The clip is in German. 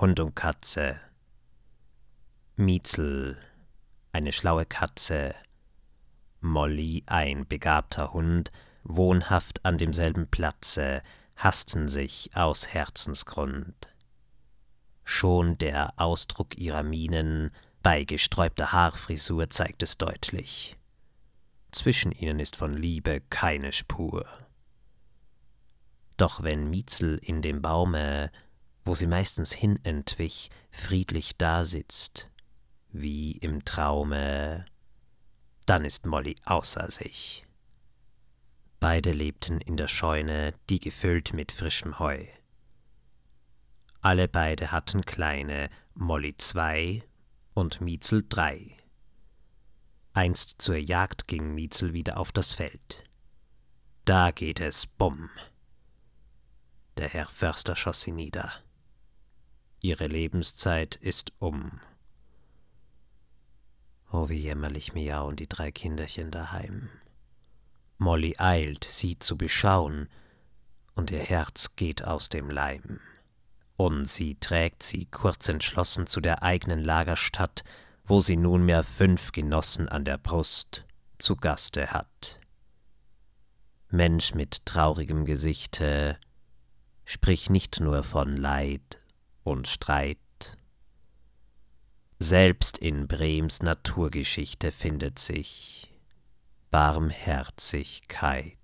Hund und Katze. Mietzel, eine schlaue Katze. Molly, ein begabter Hund, wohnhaft an demselben Platze, hassten sich aus Herzensgrund. Schon der Ausdruck ihrer Mienen bei gesträubter Haarfrisur zeigt es deutlich. Zwischen ihnen ist von Liebe keine Spur. Doch wenn Mietzel in dem Baume wo sie meistens hinentwich, friedlich dasitzt, wie im Traume. Dann ist Molly außer sich. Beide lebten in der Scheune, die gefüllt mit frischem Heu. Alle beide hatten kleine Molly zwei und Mietzel drei. Einst zur Jagd ging Mietzel wieder auf das Feld. Da geht es bumm. Der Herr Förster schoss sie nieder. Ihre Lebenszeit ist um. Oh, wie jämmerlich Mia und die drei Kinderchen daheim. Molly eilt, sie zu beschauen, und ihr Herz geht aus dem Leim. Und sie trägt sie kurz entschlossen zu der eigenen Lagerstadt, wo sie nunmehr fünf Genossen an der Brust zu Gaste hat. Mensch mit traurigem Gesichte, sprich nicht nur von Leid, und Streit. Selbst in Brems Naturgeschichte findet sich Barmherzigkeit.